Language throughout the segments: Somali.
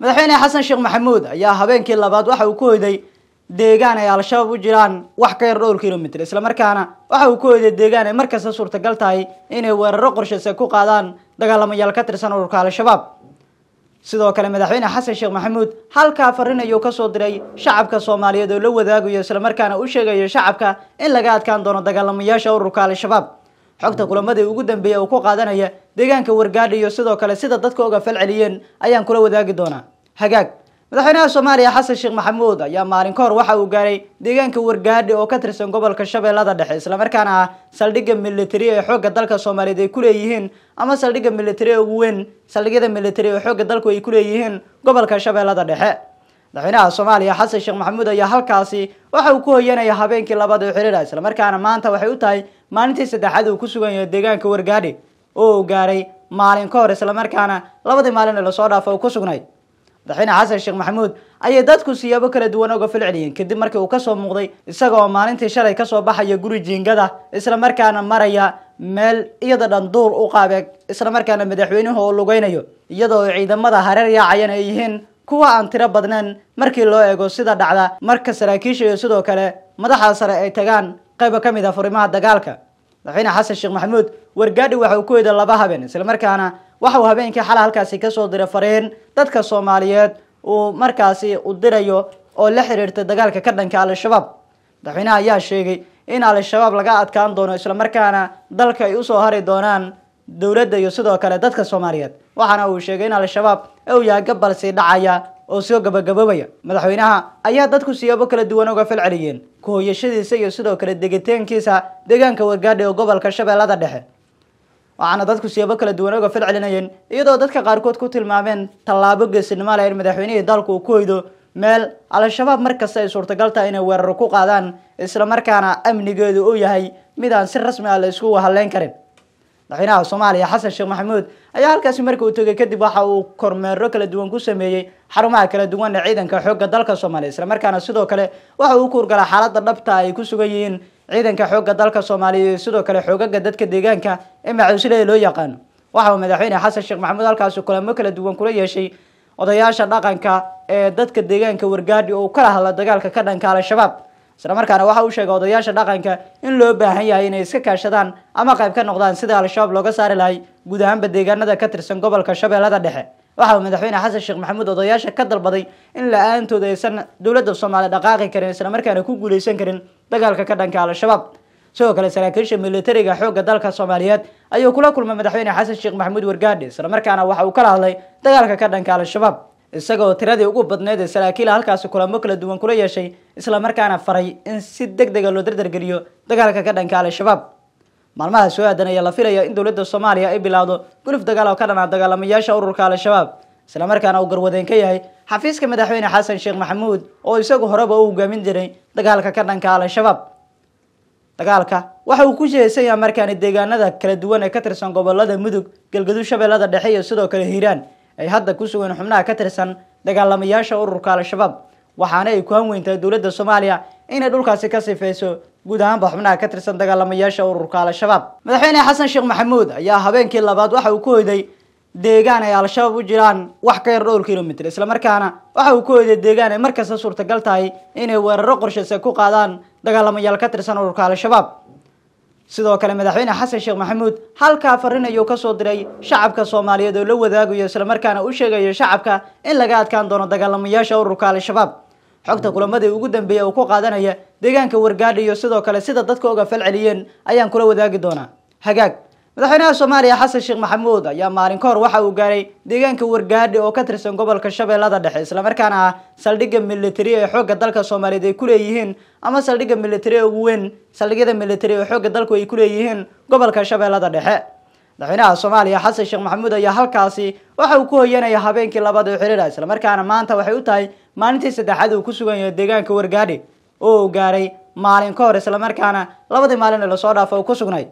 madaxweyne xasan sheekh maxamuud ayaa habeenkii labaad waxa uu ku hoyday deegaan ay al-shabaab u jiraan wax ka yar dhowr kilomitr islamarkaana waxa uu ku hoyday deegaan ay markasta suurtagal tahay inay weeraro qorshaysa ku qaadaan dagaalamayaal ka tirsan ururka al-shabaab sidoo kale madaxweyne xasan sheekh maxamuud halkaa farrinayuu kasoo diray shacabka soomaaliyeed oo la wadaagayo islamarkaana u sheegayo shacabka in laga adkaan doono dagaalamayaasha ururka al-shabaab xogta kulamadii ugu dambeeyay uu ku qaadanaya deegaanka wargaadha iyo sidoo kale sida dadka oga fal celiyeen ayaan kula wadaagi doonaa hagaag madaxweynaha soomaaliya xasan sheekh maxamuud ayaa maalin ka hor waxa uu gaaray deegaanka wargaadhi oo ka tirsan gobolka shabeellada dhexe islamarkaana ah saldhigga militari ee xoogga dalka soomaaliyeed ay ku leeyihiin ama saldhigga militari ee ugu weyn saldhigyada militari ee xoogga dalku ay ku leeyihiin gobolka shabeellada dhexe madaxweynaha soomaaliya xasan sheekh maxamuud ayaa halkaasi waxa uu ku hoyanaya habeenkii labaad labada xiriira islamarkaana maanta waxay u tahay maalintii saddexaad uu ku sugan yahay deegaanka wargaadhi oo uu gaadhay maalin ka hor islamarkaana labadii maalin ee lasoo dhaafo uu ku sugnay madaxweyne xasan sheekh maxamuud ayay dadku siyaabo kala duwan oga falceliyeen kadib markii uu kasoo muuqday isagoo maalintii shalay kasoo baxaya guri jiingada islamarkaana maraya meel iyada duur u qaabeeg islamarkaana madaxweynuhu oo lugeynayo iyadoo ciidamada hareer yaacayana ay yihiin kuwa aan tiro badnayn markii loo eego sida dhacda marka saraakiisha iyo sidoo kale madaxa sare ay tagaan qayba ka mid a ah furimaha dagaalka madaxweyne xasan sheekh maxamuud wargaadhi waxa uu ku eeday laba habeen islamarkaana waxa uu habeenkii xala halkaasi kasoo diray fariin dadka soomaaliyeed uu markaasi u dirayo oo la xiriirta dagaalka ka dhanka al-shabaab madaxweyneha ayaa sheegay in al-shabaab laga adkaan doono islamarkaana dalka ay usoo hari doonaan dowladda iyo sidoo kale dadka soomaaliyeed waxaana uu sheegay in al-shabaab uu owyaga balsii dhacaya oo soo gabagaboobaya madaxweynaha ayaa dadku siyaabo kala duwan uga fal celiyeen ku hoyashadiisa iyo sidoo kale degitaankiisa deegaanka wargaadha ee gobolka shabeellada dhexe waxaana dadku siyaabo kala duwan uga fal celinayeen iyadoo dadka qaarkood ku tilmaameen tallaabo geesinimo leh in madaxweynihii dalku uu ku hoydo meel al-shabaab markasta ay suurtagal tahay inay weeraro ku qaadaan islamarkaana amnigeedu uu yahay mid aan si rasmi ah la isku halleyn karin madaxweynaha soomaaliya xasan sheekh maxamuud ayaa halkaasi marka uu tegay kadib waxa uu kormeero kala duwan ku sameeyey xarumaha kala duwan duwanna ciidanka xoogga dalka soomaaliya islamarkaana sidoo kale waxa uu ku urgalaa xaaladda dhabta ay ku sugan yihiin ciidanka xoogga dalka soomaaliya iyo sidoo kale xoogaga dadka deegaanka ee macuusilada loo yaqaano waxa uu madaxweyne xasan sheekh maxamuud halkaasi kulamo kala duwan kula yeeshay odayaasha dhaqanka ee dadka deegaanka wargaadhi oo kala hadla dagaalka ka dhanka al-shabaab isla markaana waxa uu sheegay odayaasha dhaqanka in loo baahan yahay inay iska kaashadaan ama qayb ka noqdaan sida al-shabaab looga saari lahay guud ahaanba deegaanada ka tirsan gobolka shabeellada dhexe waxa uu madaxweyne xasan sheekh maxamuud odayaasha ka dalbaday in la-aantooda aysan dowladda soomaaliya dhaqaaqi karin islamarkaana ku guuleysan karin dagaalka ka dhanka al-shabaab sidoo kale saraakiisha militariga xoogga dalka soomaaliyeed ayuu kula kulmay madaxweyne xasan sheekh maxamuud wargaadhi islamarkaana waxa uu kala hadlay dagaalka ka dhanka al-shabaab isagoo tiradii ugu badneed ee saraakiila halkaasi kulamo kala duwan kula yeeshay islamarkaana faray in si deg dega ah loo dardargeliyo dagaalka ka dhanka al-shabaab maalmaha soo aadan ayaa la filayaa in dowladda soomaaliya ay bilaawdo gulif dagaal oo ka dhanaa dagaalamayaasha ururka al-shabaab islamarkaana uu garwadeen ka yahay xafiiska madaxweyne xasan sheekh maxamuud oo isagu horeba u hogaamin jiray dagaalka ka dhanka al-shabaab dagaalka waxa uu ku jeesan yahay markaani deegaanada kala duwan ee ka tirsan gobolada mudug galgaduud shabeellada dhexe iyo sidoo kale hiiraan ay hadda ku sugeen xubnaha ka tirsan dagaalamayaasha ururka al-shabaab waxaana ay ku hanweyntahay dowladda soomaaliya inay dhulkaasi ka sifeyso guud ahaanba xubnaha ka tirsan dagaalamayaasha ururka al-shabaab madaxweyne xasan sheekh maxamuud ayaa habeenkii labaad waxa uu ku hoyday deegaan ay al-shabaab u jiraan wax ka yar dhowr kilomitr markaana waxa uu ku hoyday deegaan ay markasta suurtagal tahay inay weeraro qorshaysa ku qaadaan dagaalamayaal ka tirsan ururka al-shabaab sidoo kale madaxweyne xasan sheekh maxamuud halkaa farrinayuu ka soo diray shacabka soomaaliyeed oo la wadaagayo islamarkaana u sheegayo shacabka in laga adkaan doono dagaalamayaasha ururka al-shabaab xogta kulamadii ugu dambeeya uu ku qaadanaya deegaanka wargaadha iyo sidoo kale sida dadka uga falceliyeen ayaan kula wadaagi doonaa hagaag madaxweynaha soomaaliya xasan sheekh maxamuud ayaa maalin ka hor waxa uu gaaray deegaanka wargaadhi oo ka tirsan gobolka shabeellada dhexe islamarkaana ah saldhigga militari ee xoogga dalka soomaaliyeed ay ku leeyihiin ama saldhigga militari ee ugu weyn saldhigyada militari ee xoogga dalku ay ku leeyihiin gobolka shabeellada dhexe madaxweynaha soomaaliya xasan sheekh maxamuud ayaa halkaasi waxa uu ku hoyanaya habeenkii labaad labada xiriira islamarkaana maanta waxay u tahay maalintii saddexaad uu ku sugan yahay deegaanka wargaadhi oo uu gaaray maalin ka hor islamarkaana labadii maalin ee lasoo dhaafo uu ku sugnay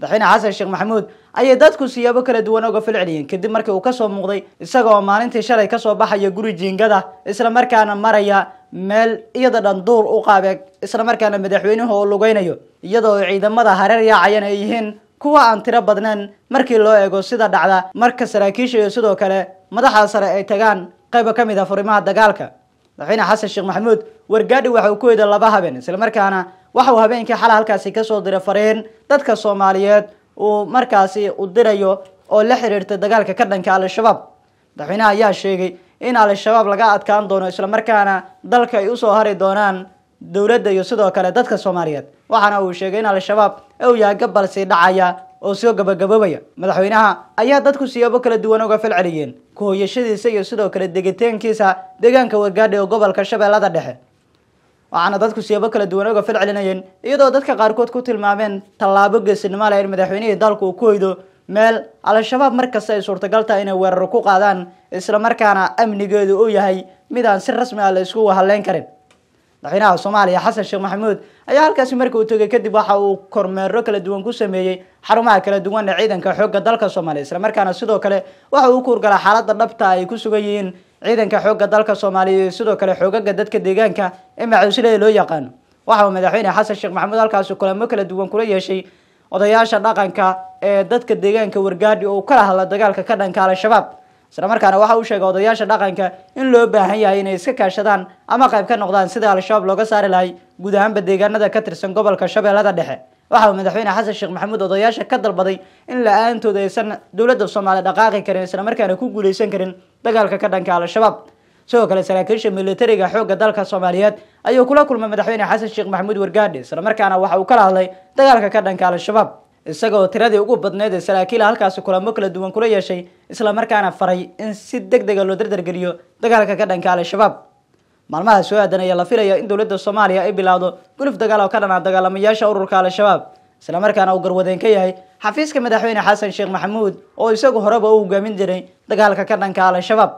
madaxweyne xasan sheekh maxamuud ayay dadku siyaabo kala duwan oga falceliyeen kadib markii uu kasoo muuqday isagoo maalintii shalay kasoo baxaya guri jiingada islamarkaana maraya meel iyada duur u qaabeeg islamarkaana madaxweynuhu uu lugeynayo iyadoo ciidamada hareer yaacayana ay yihiin kuwa aan tiro badnayn markii loo eego sida dhacda marka saraakiisha iyo sidoo kale madaxa sare ay tagaan qayba ka mid ah furimaha dagaalka madaxweyne xasan sheekh maxamuud wargaadhi waxa uu ku weyday laba habeen islamarkaana waxa uu habeenkii xala halkaasi kasoo diray fariin dadka soomaaliyeed uu markaasi u dirayo oo la xiriirtay dagaalka ka dhanka al-shabaab madaxweynaha ayaa sheegay in al-shabaab laga adkaan doono islamarkaana dalka ay usoo hari doonaan dowladda iyo sidoo kale dadka soomaaliyeed waxaana uu sheegay in al-shabaab ee uu yahay gabbal sii dhacaya oo soo gabagaboobaya madaxweynaha ayaa dadku siyaabo kala duwan uga fal celiyeen ku hoyashadiisa iyo sidoo kale degiteenkiisa deegaanka wargaadha oo gobolka shabeellada dhexe waxaana dadku siyaabo kala duwan uga fal celinayeen iyadoo dadka qaarkood ku tilmaameen tallaabo geesinimo leh in madaxweynihii dalku uu ku hoydo meel al-shabaab mar kasta ay suurtagal tahay inay weerar ku qaadaan islamarkaana amnigeedu uu yahay mid aan si rasmi ah la isku wahaleyn karin madaxweynaha soomaaliya xasan sheekh maxamuud ayaa halkaasi marka uu tegay kadib waxa uu kormeero kala duwan ku sameeyey xarumaha kala duwan ee ciidanka xoogga dalka soomaaliya isla markaana sidoo kale waxa uu u kuurgalaa xaalada dhabta ay ku sugan yihiin ciidanka xoogga dalka soomaaliya iyo sidoo kale xoogaga dadka deegaanka ee macuusilada loo yaqaano waxa uu madaxweyne xasan sheekh maxamuud halkaasi kulamo kala duwan kula yeeshay odayaasha dhaqanka ee dadka deegaanka wargaadhi oo u kala hadla dagaalka ka dhanka al-shabaab isla markaana waxa uu sheegay odayaasha dhaqanka in loo baahan yahay inay iska kaashadaan ama qayb ka noqdaan sida al-shabaab looga saari lahay guud ahaanba deegaanada ka tirsan gobolka shabeellada dhexe waxa uu madaxweyne xasan sheekh maxamuud odayaasha ka dalbaday in la-aantooda aysan dowladda soomaaliya dhaqaaqi karin isla markaana ku guuleysan karin dagaalka ka dhanka al-shabaab sidoo kale saraakiisha militariga xoogga dalka soomaaliyeed ayuu kula kulmay madaxweyne xasan sheekh maxamuud wargaadhe islamarkaana waxa uu kala hadlay dagaalka ka dhanka al-shabaab isagoo tiradii ugu badneed ee saraakiila halkaasi kulamo kala duwan kula yeeshay isla markaana faray in si deg dega ah loo dardargeliyo dagaalka ka dhanka al-shabaab maalmaha soo aadan ayaa la filaya in dowladda soomaaliya ay bilaawdo gulif dagaal oo ka dhanaa dagaalamayaasha ururka al-shabaab isla markaana uu garwadeen ka yahay xafiiska madaxweyne xasan sheekh maxamuud oo isagu horeba u hogaamin jiray dagaalka ka dhanka al-shabaab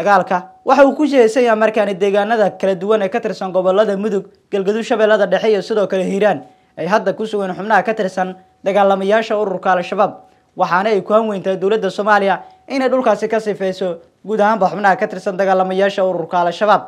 dagaalka waxa uu ku jihaysan yaha markaani deegaanada kala duwan ee ka tirsan gobolada mudug galgaduud shabeellada dhexe iyo sidoo kale hiiraan ay hadda ku sugeen xubnaha ka tirsan dagaalamayaasha ururka al-shabaab waxaana ay ku hanweyntahay dowladda soomaaliya inay dhulkaasi ka sifeyso guud ahaanba xubnaha ka tirsan dagaalamayaasha ururka al-shabaab